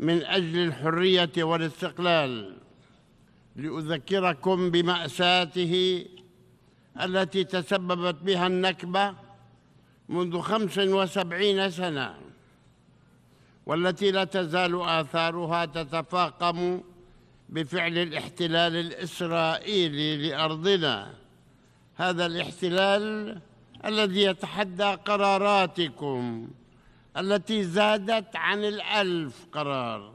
من أجل الحرية والاستقلال لأذكركم بمأساته التي تسببت بها النكبة منذ خمس وسبعين سنة والتي لا تزال آثارها تتفاقم بفعل الاحتلال الإسرائيلي لأرضنا هذا الاحتلال الذي يتحدى قراراتكم التي زادت عن الألف قرار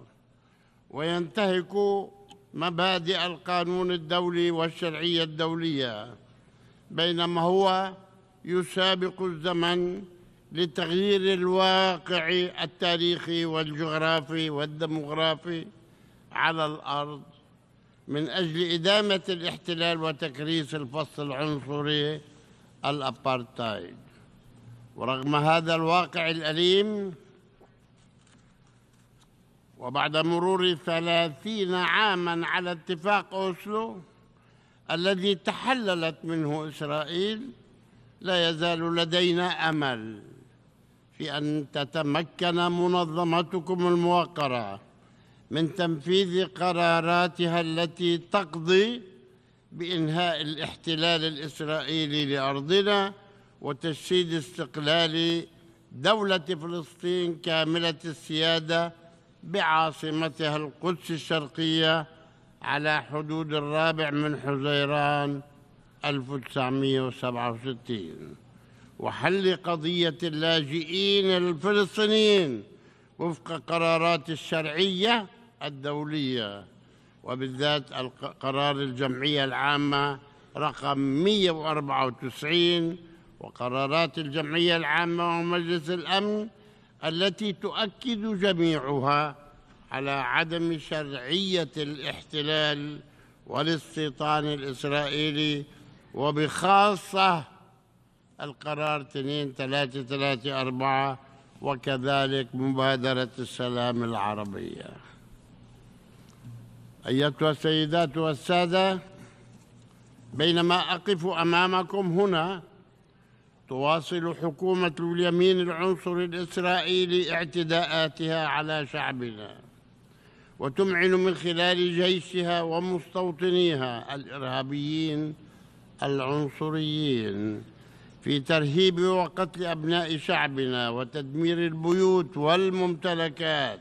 وينتهك مبادئ القانون الدولي والشرعية الدولية بينما هو يسابق الزمن لتغيير الواقع التاريخي والجغرافي والديمغرافي على الأرض من أجل إدامة الاحتلال وتكريس الفصل العنصري الأبارتايد ورغم هذا الواقع الأليم وبعد مرور ثلاثين عاما على اتفاق أوسلو الذي تحللت منه إسرائيل لا يزال لدينا أمل في أن تتمكن منظمتكم الموقرة من تنفيذ قراراتها التي تقضي بإنهاء الاحتلال الإسرائيلي لأرضنا وتشييد استقلال دولة فلسطين كاملة السيادة بعاصمتها القدس الشرقية على حدود الرابع من حزيران 1967 وحل قضية اللاجئين الفلسطينيين وفق قرارات الشرعية الدولية وبالذات قرار الجمعية العامة رقم 194 وقرارات الجمعية العامة ومجلس الأمن التي تؤكد جميعها على عدم شرعية الاحتلال والاستيطان الإسرائيلي وبخاصة القرار 2334 وكذلك مبادرة السلام العربية أيتها السيدات والسادة بينما أقف أمامكم هنا تواصل حكومة اليمين العنصري الإسرائيلي اعتداءاتها على شعبنا وتمعن من خلال جيشها ومستوطنيها الإرهابيين العنصريين في ترهيب وقتل أبناء شعبنا وتدمير البيوت والممتلكات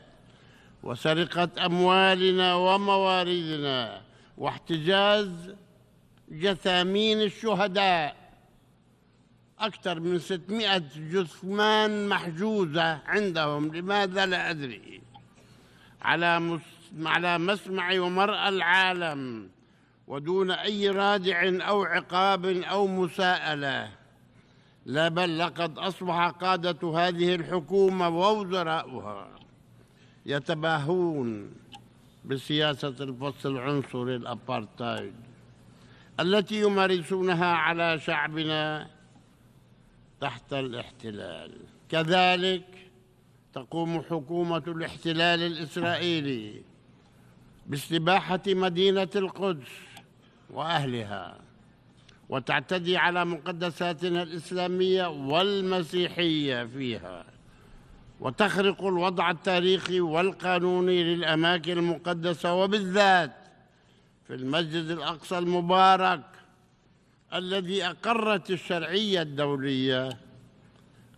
وسرقة أموالنا ومواردنا واحتجاز جثامين الشهداء أكثر من 600 جثمان محجوزة عندهم لماذا لا أدري على على مسمع ومرأى العالم ودون أي رادع أو عقاب أو مساءلة لا بل لقد أصبح قادة هذه الحكومة ووزراؤها يتباهون بسياسة الفصل العنصري الأبارتايد التي يمارسونها على شعبنا تحت الاحتلال كذلك تقوم حكومة الاحتلال الإسرائيلي باستباحة مدينة القدس وأهلها وتعتدي على مقدساتنا الإسلامية والمسيحية فيها وتخرق الوضع التاريخي والقانوني للأماكن المقدسة وبالذات في المسجد الأقصى المبارك الذي أقرت الشرعية الدولية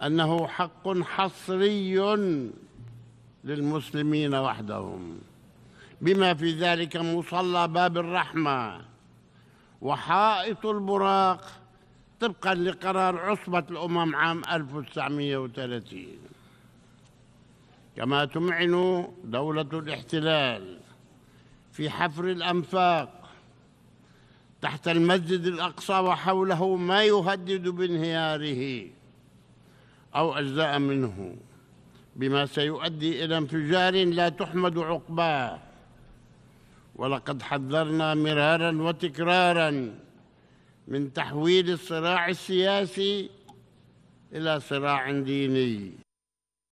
أنه حق حصري للمسلمين وحدهم بما في ذلك مصلى باب الرحمة وحائط البراق طبقا لقرار عصبة الأمم عام 1930 كما تمعن دولة الاحتلال في حفر الأنفاق تحت المسجد الأقصى وحوله ما يهدد بانهياره أو أجزاء منه بما سيؤدي إلى انفجار لا تحمد عقباه ولقد حذرنا مرارا وتكرارا من تحويل الصراع السياسي إلى صراع ديني